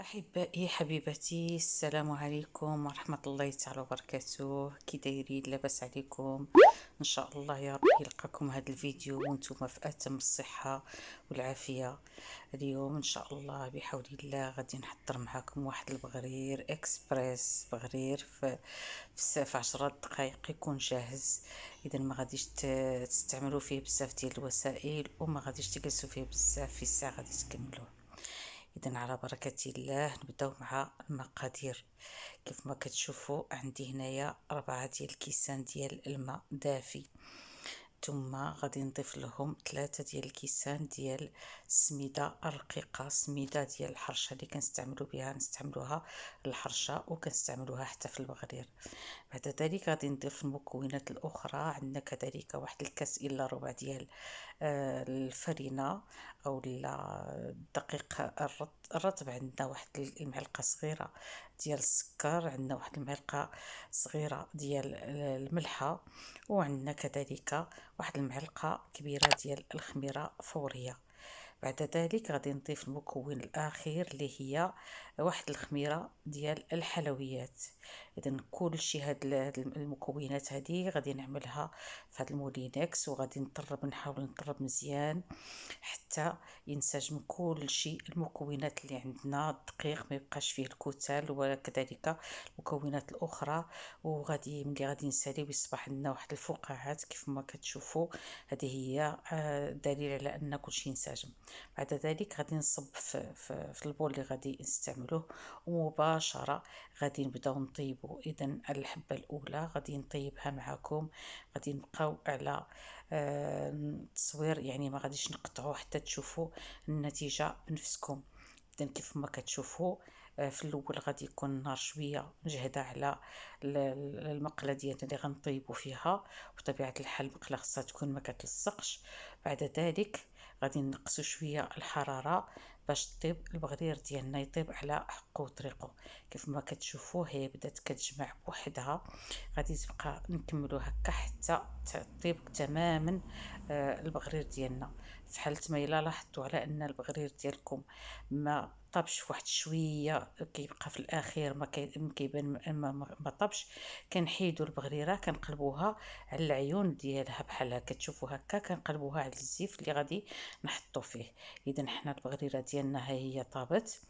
احبائي حبيباتي السلام عليكم ورحمه الله تعالى وبركاته كي دايرين لاباس عليكم ان شاء الله يا رب يلقاكم هذا الفيديو وانتم في اتم الصحه والعافيه اليوم ان شاء الله بحول الله غادي نحضر معكم واحد البغرير اكسبريس بغرير في, في 10 دقائق يكون جاهز اذا ما غاديش تستعملوا فيه بزاف ديال الوسائل وما غاديش تجلسوا فيه بزاف في الساعه غادي تكملوه اذا على بركه الله نبداو مع المقادير كيف ما كتشوفوا عندي هنايا ربعة ديال الكيسان ديال الماء دافي ثم غادي نضيف لهم ثلاثة ديال الكيسان ديال السميدة الرقيقة السميدة ديال الحرشة اللي كنستعملو بها نستعملوها الحرشة وكنستعملوها حتى في المغرير بعد ذلك غادي نضيف المكونات الأخرى عندنا كذلك واحد الكاس إلا ربع ديال آه، الفرينة أو الدقيق الرطب عندنا واحد المعلقة صغيرة ديال السكر عندنا واحد المعلقة صغيرة ديال آه، الملحة وعندنا كذلك واحد المعلقه كبيره ديال الخميره فوريه بعد ذلك غادي نضيف المكون الاخير اللي هي واحد الخميره ديال الحلويات اذا كلشي هاد هاد المكونات هادي غادي نعملها في هاد المولينكس وغادي نطرب نحاول نطرب مزيان حتى ينسجم كلشي المكونات اللي عندنا الدقيق ما يبقاش فيه الكتل ولا كذلك المكونات الاخرى وغادي ملي غادي نسالي ويصبح عندنا واحد الفقاعات كيف ما كتشوفوا هذه هي آه، دليل على ان كلشي ينسجم بعد ذلك غادي نصب في, في, في البول اللي غادي نستعملوه ومباشره غادي نبداو نطيب نطيبو اذا الحبه الاولى غادي نطيبها معكم غادي نبقاو على آه، التصوير يعني ما غاديش نقطعو حتى تشوفوا النتيجه بنفسكم اذا كيف ما كتشوفوا آه، في الاول غادي يكون النار شويه مجهده على المقله ديالنا اللي غنطيبو فيها بطبيعه الحال المقله خاصها تكون ما كتلصقش بعد ذلك غادي نقصوا شويه الحراره باش طيب البغدير ديالنا يطيب على حقه وطريقه كيف ما كتشوفوا هي بدات كتجمع بوحدها غادي تبقى نكملو هكا حتى تطيب تماما آه، البغرير ديالنا في حاله ما الا لاحظتوا على ان البغرير ديالكم ما طابش فواحد شويه كيبقى في الاخير ما كيبان ما طابش كنحيدو البغريره كنقلبوها على العيون ديالها بحال هكا تشوفوا هكا كنقلبوها على الزيف اللي غادي نحطو فيه اذا حنا البغريره ديالنا ها هي طابت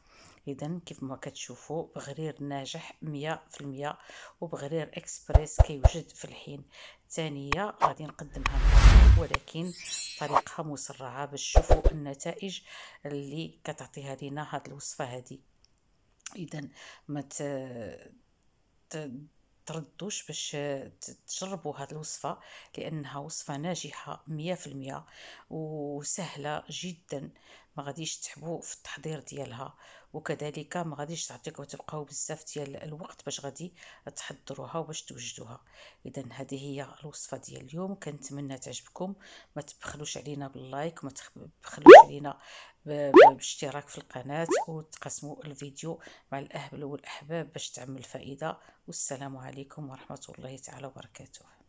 اذا كيف ما كتشوفوا بغرير ناجح مية وبغرير اكسبريس كيوجد في الحين الثانيه غادي نقدمها ولكن طريقه مسرعه باش تشوفوا النتائج اللي كتعطيها لينا هاد الوصفه هادي اذا ما ت... ت... تردوش باش تجربوا هذه الوصفة لأنها وصفة ناجحة مية في المية وسهلة جدا ما غاديش تحبوا في التحضير ديالها وكذلك ما غاديش تعطيك وتبقاو بزاف ديال الوقت باش غادي تحضروها وباش توجدوها اذا هذه هي الوصفه ديال اليوم كنتمنى تعجبكم ما تبخلوش علينا باللايك ما تبخلوش علينا بالاشتراك في القناه وتقسموا الفيديو مع الاهل والاحباب باش تعمل فائده والسلام عليكم ورحمه الله تعالى وبركاته